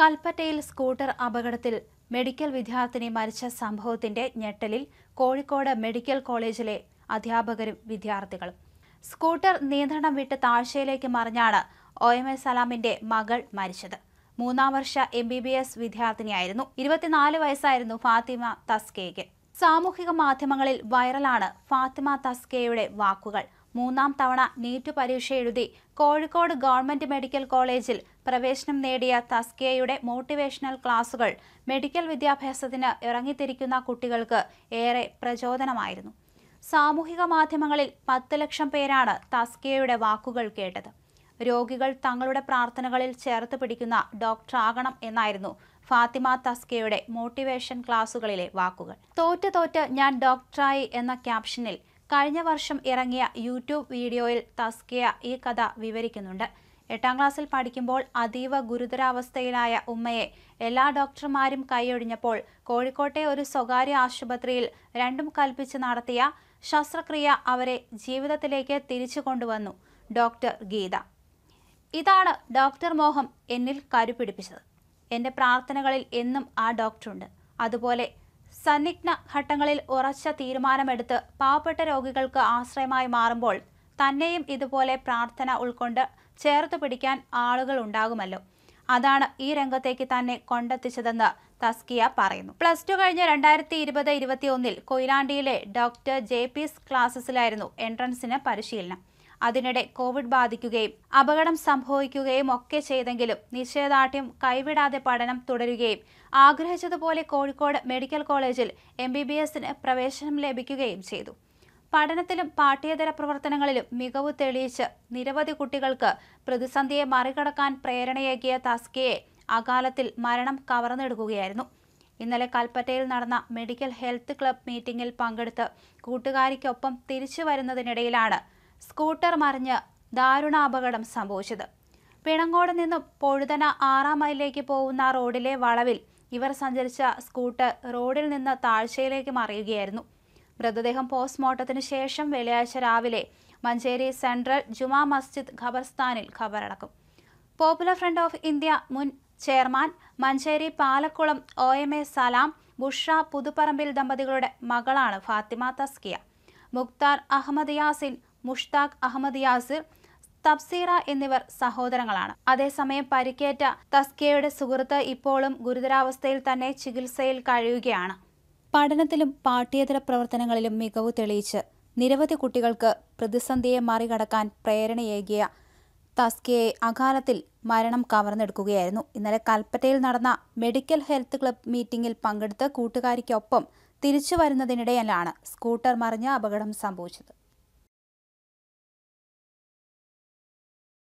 കൽപ്പറ്റയിൽ സ്കൂട്ടർ അപകടത്തിൽ മെഡിക്കൽ വിദ്യാർത്ഥിനി മരിച്ച സംഭവത്തിന്റെ ഞെട്ടലിൽ കോഴിക്കോട് മെഡിക്കൽ കോളേജിലെ അധ്യാപകരും വിദ്യാർത്ഥികളും സ്കൂട്ടർ നിയന്ത്രണം വിട്ട് താഴ്ചയിലേക്ക് മറിഞ്ഞാണ് ഒ എം എ സലാമിന്റെ മകൾ മരിച്ചത് മൂന്നാം വർഷ എം ബി ബി എസ് വിദ്യാർത്ഥിനിയായിരുന്നു ഇരുപത്തിനാല് വയസ്സായിരുന്നു ഫാത്തിമ തസ്കേക്ക് സാമൂഹിക മാധ്യമങ്ങളിൽ വൈറലാണ് ഫാത്തിമ തസ്കേയുടെ വാക്കുകൾ മൂന്നാം തവണ നീറ്റ് പരീക്ഷ എഴുതി കോഴിക്കോട് ഗവൺമെന്റ് മെഡിക്കൽ കോളേജിൽ പ്രവേശനം നേടിയ തസ്കിയയുടെ മോട്ടിവേഷണൽ ക്ലാസുകൾ മെഡിക്കൽ വിദ്യാഭ്യാസത്തിന് ഇറങ്ങിത്തിരിക്കുന്ന കുട്ടികൾക്ക് ഏറെ പ്രചോദനമായിരുന്നു സാമൂഹിക മാധ്യമങ്ങളിൽ പത്ത് ലക്ഷം പേരാണ് തസ്കിയയുടെ വാക്കുകൾ കേട്ടത് രോഗികൾ തങ്ങളുടെ പ്രാർത്ഥനകളിൽ ചേർത്ത് പിടിക്കുന്ന ഡോക്ടറാകണം എന്നായിരുന്നു ഫാത്തിമ തസ്കയുടെ മോട്ടിവേഷൻ ക്ലാസുകളിലെ വാക്കുകൾ തോറ്റ് തോറ്റ് ഞാൻ ഡോക്ടറായി എന്ന ക്യാപ്ഷനിൽ കഴിഞ്ഞ വർഷം ഇറങ്ങിയ യൂട്യൂബ് വീഡിയോയിൽ തസ്കിയ ഈ കഥ വിവരിക്കുന്നുണ്ട് എട്ടാം ക്ലാസ്സിൽ പഠിക്കുമ്പോൾ അതീവ ഗുരുതരാവസ്ഥയിലായ ഉമ്മയെ എല്ലാ ഡോക്ടർമാരും കൈയൊഴിഞ്ഞപ്പോൾ കോഴിക്കോട്ടെ ഒരു സ്വകാര്യ ആശുപത്രിയിൽ രണ്ടും കൽപ്പിച്ച് നടത്തിയ ശസ്ത്രക്രിയ അവരെ ജീവിതത്തിലേക്ക് തിരിച്ചു കൊണ്ടുവന്നു ഡോക്ടർ ഗീത ഇതാണ് ഡോക്ടർ മോഹം എന്നിൽ കരുപിടിപ്പിച്ചത് എൻ്റെ പ്രാർത്ഥനകളിൽ എന്നും ആ ഡോക്ടറുണ്ട് അതുപോലെ സന്നിഗ്ന ഘട്ടങ്ങളിൽ ഉറച്ച തീരുമാനമെടുത്ത് പാവപ്പെട്ട രോഗികൾക്ക് ആശ്രയമായി മാറുമ്പോൾ തന്നെയും ഇതുപോലെ പ്രാർത്ഥന ഉൾക്കൊണ്ട് ചേർത്ത് പിടിക്കാൻ ആളുകൾ ഉണ്ടാകുമല്ലോ അതാണ് ഈ രംഗത്തേക്ക് തന്നെ കൊണ്ടെത്തിച്ചതെന്ന് തസ്കിയ പറയുന്നു പ്ലസ് ടു കഴിഞ്ഞ രണ്ടായിരത്തി ഇരുപത് ഇരുപത്തിയൊന്നിൽ കൊയിലാണ്ടിയിലെ ഡോക്ടർ ജെ പി ക്ലാസസിലായിരുന്നു എൻട്രൻസിന് പരിശീലനം അതിനിടെ കോവിഡ് ബാധിക്കുകയും അപകടം സംഭവിക്കുകയും ഒക്കെ ചെയ്തെങ്കിലും നിശ്ചയദാർഢ്യം കൈവിടാതെ പഠനം തുടരുകയും ആഗ്രഹിച്ചതുപോലെ കോഴിക്കോട് മെഡിക്കൽ കോളേജിൽ എം ബി ബി എസിന് പ്രവേശനം ലഭിക്കുകയും ചെയ്തു പഠനത്തിലും പാഠ്യേതര പ്രവർത്തനങ്ങളിലും മികവ് തെളിയിച്ച് നിരവധി കുട്ടികൾക്ക് പ്രതിസന്ധിയെ മറികടക്കാൻ പ്രേരണയേകിയ തസ്കിയെ അകാലത്തിൽ മരണം കവർന്നെടുക്കുകയായിരുന്നു ഇന്നലെ കൽപ്പറ്റയിൽ നടന്ന മെഡിക്കൽ ഹെൽത്ത് ക്ലബ് മീറ്റിംഗിൽ പങ്കെടുത്ത് കൂട്ടുകാരിക്കൊപ്പം തിരിച്ചു വരുന്നതിനിടയിലാണ് സ്കൂട്ടർ മറിഞ്ഞ് ദാരുണാപകടം സംഭവിച്ചത് പിണങ്ങോട് നിന്നും പൊഴുതന ആറാം മൈലിലേക്ക് പോകുന്ന റോഡിലെ വളവിൽ ഇവർ സഞ്ചരിച്ച സ്കൂട്ടർ റോഡിൽ നിന്ന് താഴ്ചയിലേക്ക് മറിയുകയായിരുന്നു മൃതദേഹം പോസ്റ്റ്മോർട്ടത്തിന് ശേഷം വെള്ളിയാഴ്ച രാവിലെ മഞ്ചേരി സെൻട്രൽ ജുമാ മസ്ജിദ് ഖബർസ്ഥാനിൽ ഖബറടക്കും പോപ്പുലർ ഫ്രണ്ട് ഓഫ് ഇന്ത്യ മുൻ chairman Manjeri Palakkulam O M A Salam Busha Puthuparambil ദമ്പതികളുടെ മകളാണ് ഫാത്തിമ തസ്കിയ മുക്താർ അഹമ്മദ് യാസിൻ മുഷ്താഖ് അഹമ്മദ് യാസിർ തബ്സീറ എന്നിവർ സഹോദരങ്ങളാണ് അതേസമയം പരിക്കേറ്റ തസ്കയുടെ സുഹൃത്ത് ഇപ്പോഴും ഗുരുതരാവസ്ഥയിൽ തന്നെ ചികിത്സയിൽ കഴിയുകയാണ് പഠനത്തിലും പാഠ്യേതര പ്രവർത്തനങ്ങളിലും മികവ് തെളിയിച്ച് നിരവധി കുട്ടികൾക്ക് പ്രതിസന്ധിയെ മറികടക്കാൻ പ്രേരണയേകിയ തസ്കയെ അകാലത്തിൽ മരണം കവർന്നെടുക്കുകയായിരുന്നു ഇന്നലെ കൽപ്പറ്റയിൽ നടന്ന മെഡിക്കൽ ഹെൽത്ത് ക്ലബ് മീറ്റിംഗിൽ പങ്കെടുത്ത് കൂട്ടുകാരിക്കൊപ്പം തിരിച്ചു വരുന്നതിനിടെയാണ് സ്കൂട്ടർ മറിഞ്ഞ് അപകടം സംഭവിച്ചത്